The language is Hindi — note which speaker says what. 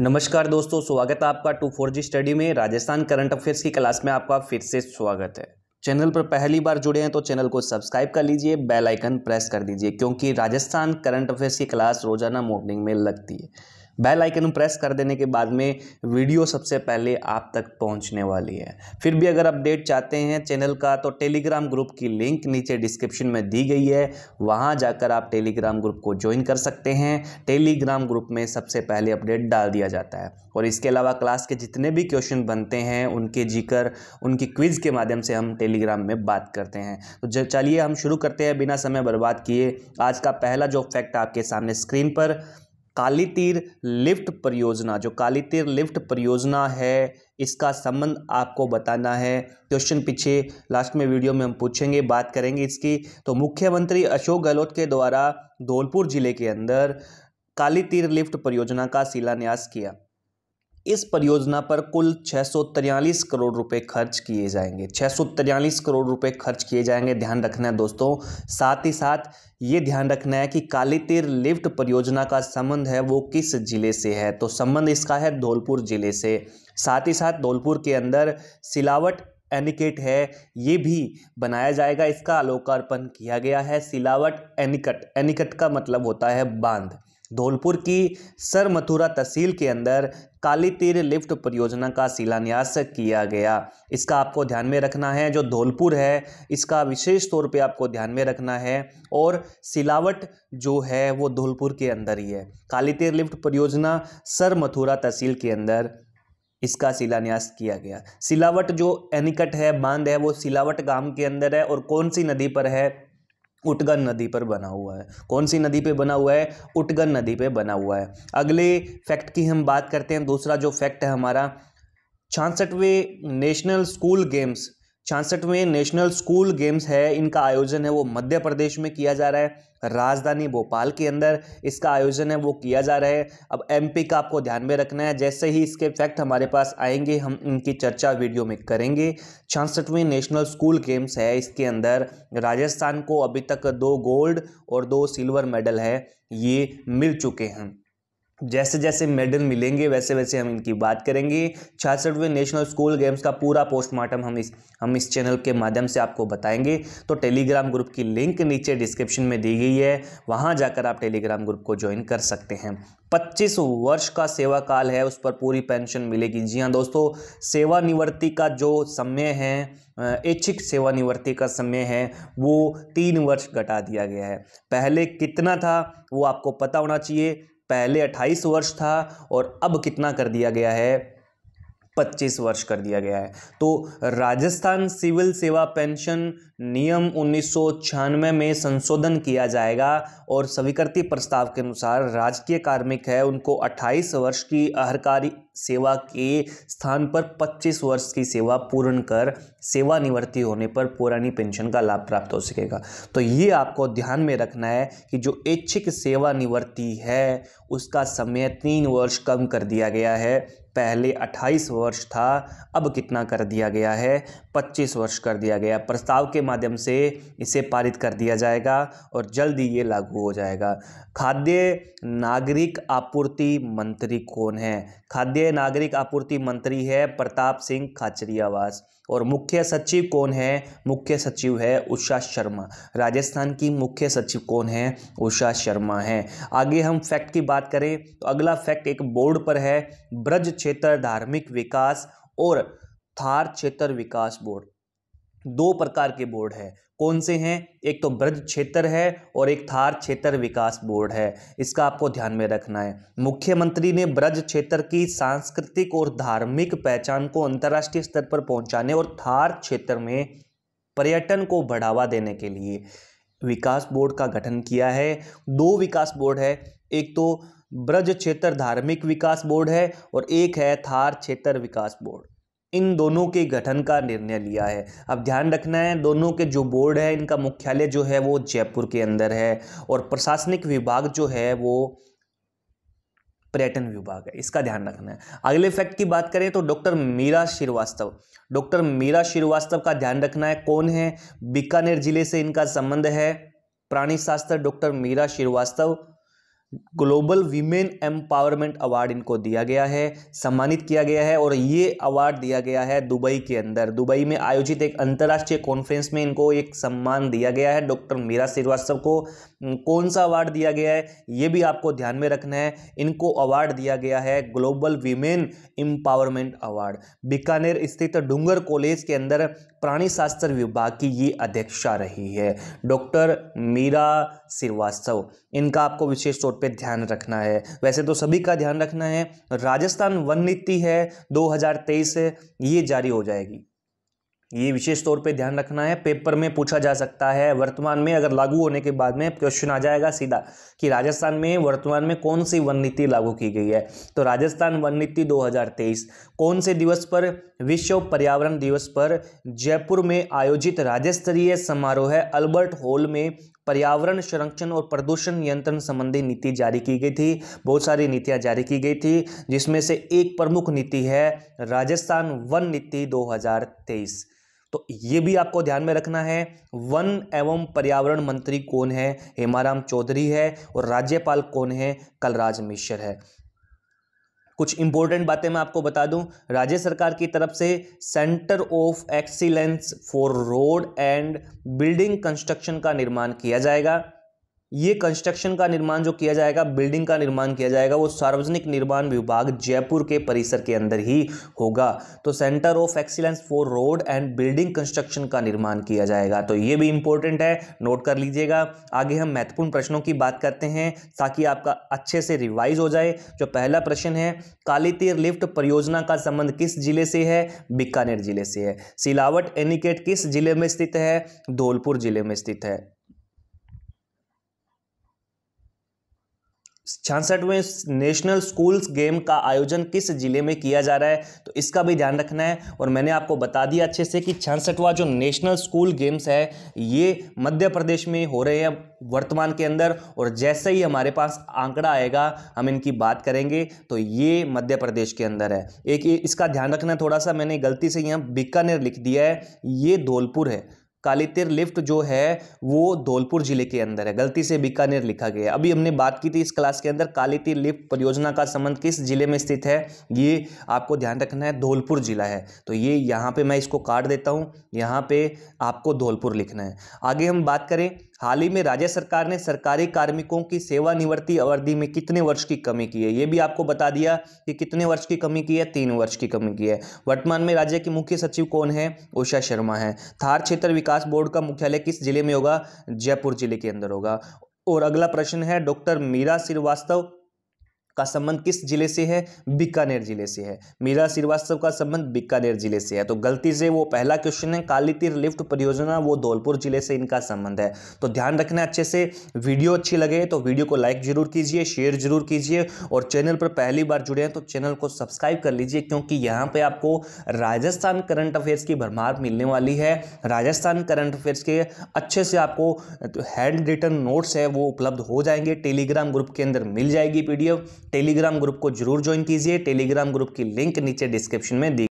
Speaker 1: नमस्कार दोस्तों स्वागत है आपका टू फोर जी स्टडी में राजस्थान करंट अफेयर्स की क्लास में आपका फिर से स्वागत है चैनल पर पहली बार जुड़े हैं तो चैनल को सब्सक्राइब कर लीजिए बेल आइकन प्रेस कर दीजिए क्योंकि राजस्थान करंट अफेयर्स की क्लास रोजाना मॉर्निंग में लगती है बेल आइकन प्रेस कर देने के बाद में वीडियो सबसे पहले आप तक पहुंचने वाली है फिर भी अगर अपडेट चाहते हैं चैनल का तो टेलीग्राम ग्रुप की लिंक नीचे डिस्क्रिप्शन में दी गई है वहां जाकर आप टेलीग्राम ग्रुप को ज्वाइन कर सकते हैं टेलीग्राम ग्रुप में सबसे पहले अपडेट डाल दिया जाता है और इसके अलावा क्लास के जितने भी क्वेश्चन बनते हैं उनके जिक्र उनकी क्विज़ के माध्यम से हम टेलीग्राम में बात करते हैं तो चलिए हम शुरू करते हैं बिना समय बर्बाद किए आज का पहला जो फैक्ट आपके सामने स्क्रीन पर काली तीर लिफ्ट परियोजना जो काली तीर लिफ्ट परियोजना है इसका संबंध आपको बताना है क्वेश्चन पीछे लास्ट में वीडियो में हम पूछेंगे बात करेंगे इसकी तो मुख्यमंत्री अशोक गहलोत के द्वारा धौलपुर जिले के अंदर काली तीर लिफ्ट परियोजना का शिलान्यास किया इस परियोजना पर कुल छः करोड़ रुपए खर्च किए जाएंगे छः करोड़ रुपए खर्च किए जाएंगे ध्यान रखना है दोस्तों साथ ही साथ ये ध्यान रखना है कि कालीतीर लिफ्ट परियोजना का संबंध है वो किस जिले से है तो संबंध इसका है धौलपुर जिले से साथ ही साथ धौलपुर के अंदर सिलावट एनिकेट है ये भी बनाया जाएगा इसका लोकार्पण किया गया है सिलावट एनिकट एनिकट का मतलब होता है बांध धौलपुर की सर मथुरा तहसील के अंदर काली तीर लिफ्ट परियोजना का शिलान्यास किया गया इसका आपको ध्यान में रखना है जो धौलपुर है इसका विशेष तौर पे आपको ध्यान में रखना है और सिलावट जो है वो धौलपुर के अंदर ही है काली तीर लिफ्ट परियोजना सर मथुरा तहसील के अंदर इसका शिलान्यास किया गया सिलावट जो एनिकट है बांध है वो सिलावट गांव के अंदर है और कौन सी नदी पर है उटगन नदी पर बना हुआ है कौन सी नदी पे बना हुआ है उटगन नदी पे बना हुआ है अगले फैक्ट की हम बात करते हैं दूसरा जो फैक्ट है हमारा छियासठवें नेशनल स्कूल गेम्स छियासठवें नेशनल स्कूल गेम्स है इनका आयोजन है वो मध्य प्रदेश में किया जा रहा है राजधानी भोपाल के अंदर इसका आयोजन है वो किया जा रहा है अब एमपी का आपको ध्यान में रखना है जैसे ही इसके फैक्ट हमारे पास आएंगे हम इनकी चर्चा वीडियो में करेंगे छियासठवें नेशनल स्कूल गेम्स है इसके अंदर राजस्थान को अभी तक दो गोल्ड और दो सिल्वर मेडल है ये मिल चुके हैं जैसे जैसे मेडल मिलेंगे वैसे वैसे हम इनकी बात करेंगे छियासठवें नेशनल स्कूल गेम्स का पूरा पोस्टमार्टम हम इस हम इस चैनल के माध्यम से आपको बताएंगे तो टेलीग्राम ग्रुप की लिंक नीचे डिस्क्रिप्शन में दी गई है वहाँ जाकर आप टेलीग्राम ग्रुप को ज्वाइन कर सकते हैं 25 वर्ष का सेवा काल है उस पर पूरी पेंशन मिलेगी जी हाँ दोस्तों सेवानिवृत्ति का जो समय है ऐच्छिक सेवानिवृत्ति का समय है वो तीन वर्ष घटा दिया गया है पहले कितना था वो आपको पता होना चाहिए पहले 28 वर्ष था और अब कितना कर दिया गया है 25 वर्ष कर दिया गया है तो राजस्थान सिविल सेवा पेंशन नियम उन्नीस में संशोधन किया जाएगा और स्वीकृति प्रस्ताव के अनुसार राजकीय कार्मिक है उनको 28 वर्ष की अहरकारी सेवा के स्थान पर 25 वर्ष की सेवा पूर्ण कर सेवानिवृत्ति होने पर पुरानी पेंशन का लाभ प्राप्त हो सकेगा तो ये आपको ध्यान में रखना है कि जो ऐच्छिक सेवानिवृत्ति है उसका समय तीन वर्ष कम कर दिया गया है पहले 28 वर्ष था अब कितना कर दिया गया है 25 वर्ष कर दिया गया प्रस्ताव के माध्यम से इसे पारित कर दिया जाएगा और जल्द ही ये लागू हो जाएगा खाद्य नागरिक आपूर्ति मंत्री कौन है खाद्य केंद्रीय नागरिक आपूर्ति मंत्री है प्रताप सिंह खाचरियावास और मुख्य सचिव कौन है मुख्य सचिव है उषा शर्मा राजस्थान की मुख्य सचिव कौन है उषा शर्मा है आगे हम फैक्ट की बात करें तो अगला फैक्ट एक बोर्ड पर है ब्रज क्षेत्र धार्मिक विकास और थार क्षेत्र विकास बोर्ड दो प्रकार के बोर्ड है कौन से हैं एक तो ब्रज क्षेत्र है और एक थार क्षेत्र विकास बोर्ड है इसका आपको ध्यान में रखना है मुख्यमंत्री ने ब्रज क्षेत्र की सांस्कृतिक और धार्मिक पहचान को अंतर्राष्ट्रीय स्तर पर पहुंचाने और थार क्षेत्र में पर्यटन को बढ़ावा देने के लिए विकास बोर्ड का गठन किया है दो विकास बोर्ड है एक तो ब्रज क्षेत्र धार्मिक विकास बोर्ड है और एक है थार क्षेत्र विकास बोर्ड इन दोनों के गठन का निर्णय लिया है अब ध्यान रखना है दोनों के जो बोर्ड है इनका मुख्यालय जो है वो जयपुर के अंदर है और प्रशासनिक विभाग जो है वो पर्यटन विभाग है इसका ध्यान रखना है अगले फैक्ट की बात करें तो डॉक्टर मीरा श्रीवास्तव डॉक्टर मीरा श्रीवास्तव का ध्यान रखना है कौन है बीकानेर जिले से इनका संबंध है प्राणी शास्त्र doctor Meera Srivastava global women empowerment award इनको दिया गया है सम्मानित किया गया है और ये अवार्ड दिया गया है दुबई के अंदर दुबई में आयोजित एक अंतर्राष्ट्रीय कॉन्फ्रेंस में इनको एक सम्मान दिया गया है डॉक्टर मीरा श्रीवास्तव को कौन सा अवार्ड दिया गया है ये भी आपको ध्यान में रखना है इनको अवार्ड दिया गया है global women empowerment award Bikaner स्थित डूंगर कॉलेज के अंदर प्राणी शास्त्र विभाग की ये अध्यक्षा रही है डॉक्टर मीरा श्रीवास्तव इनका आपको विशेष तौर पे ध्यान रखना है वैसे तो सभी का ध्यान रखना है राजस्थान वन नीति है 2023 ये जारी हो जाएगी ये विशेष तौर पे ध्यान रखना है पेपर में पूछा जा सकता है वर्तमान में अगर लागू होने के बाद में क्वेश्चन आ जाएगा सीधा कि राजस्थान में वर्तमान में कौन सी वन नीति लागू की गई है तो राजस्थान वन नीति दो कौन से दिवस पर विश्व पर्यावरण दिवस पर जयपुर में आयोजित राज्य स्तरीय समारोह है अल्बर्ट हॉल में पर्यावरण संरक्षण और प्रदूषण नियंत्रण संबंधी नीति जारी की गई थी बहुत सारी नीतियां जारी की गई थी जिसमें से एक प्रमुख नीति है राजस्थान वन नीति 2023 तो ये भी आपको ध्यान में रखना है वन एवं पर्यावरण मंत्री कौन है हेमाराम चौधरी है और राज्यपाल कौन है कलराज मिश्र है कुछ इंपॉर्टेंट बातें मैं आपको बता दूं राज्य सरकार की तरफ से centre of excellence for road and building construction का निर्माण किया जाएगा ये कंस्ट्रक्शन का निर्माण जो किया जाएगा बिल्डिंग का निर्माण किया जाएगा वो सार्वजनिक निर्माण विभाग जयपुर के परिसर के अंदर ही होगा तो centre of excellence for road and building construction का निर्माण किया जाएगा तो ये भी इंपॉर्टेंट है नोट कर लीजिएगा आगे हम महत्वपूर्ण प्रश्नों की बात करते हैं ताकि आपका अच्छे से रिवाइज हो जाए जो पहला प्रश्न है कालीतीर लिफ्ट परियोजना का संबंध किस जिले से है बीकानेर जिले से है सिलावट एनिकेट किस जिले में स्थित है धौलपुर जिले में स्थित है छियासठवें नेशनल स्कूल्स गेम का आयोजन किस जिले में किया जा रहा है तो इसका भी ध्यान रखना है और मैंने आपको बता दिया अच्छे से कि छियासठवा जो नेशनल स्कूल गेम्स है ये मध्य प्रदेश में हो रहे हैं वर्तमान के अंदर और जैसे ही हमारे पास आंकड़ा आएगा हम इनकी बात करेंगे तो ये मध्य प्रदेश के अंदर है एक इसका ध्यान रखना थोड़ा सा मैंने गलती से यहाँ बीकानेर लिख दिया है ये धौलपुर है कालीतेर लिफ्ट जो है वो धौलपुर जिले के अंदर है गलती से बीकानेर लिखा गया अभी हमने बात की थी इस क्लास के अंदर कालीतेर लिफ्ट परियोजना का संबंध किस जिले में स्थित है ये आपको ध्यान रखना है धौलपुर जिला है तो ये यहाँ पे मैं इसको काट देता हूँ यहाँ पे आपको धौलपुर लिखना है आगे हम बात करें हाल ही में राज्य सरकार ने सरकारी कार्मिकों की सेवानिवृत्ति अवधि में कितने वर्ष की कमी की है ये भी आपको बता दिया कि कितने वर्ष की कमी की है तीन वर्ष की कमी की है वर्तमान में राज्य के मुख्य सचिव कौन है उषा शर्मा है थार क्षेत्र विकास बोर्ड का मुख्यालय किस जिले में होगा जयपुर जिले के अंदर होगा और अगला प्रश्न है डॉक्टर मीरा श्रीवास्तव का संबंध किस जिले से है बीकानेर जिले से है मीरा श्रीवास्तव का संबंध बीकानेर जिले से है तो गलती से वो पहला क्वेश्चन है काली तीर लिफ्ट परियोजना वो धौलपुर जिले से इनका संबंध है तो ध्यान रखना अच्छे से वीडियो अच्छी लगे तो वीडियो को लाइक जरूर कीजिए शेयर जरूर कीजिए और चैनल पर पहली बार जुड़े हैं तो चैनल को सब्सक्राइब कर लीजिए क्योंकि यहाँ पर आपको राजस्थान करंट अफेयर्स की भरमार मिलने वाली है राजस्थान करंट अफेयर्स के अच्छे से आपको हैंड रिटर्न नोट्स है वो उपलब्ध हो जाएंगे टेलीग्राम ग्रुप के अंदर मिल जाएगी पी टेलीग्राम ग्रुप को जरूर ज्वाइन कीजिए टेलीग्राम ग्रुप की लिंक नीचे डिस्क्रिप्शन में दी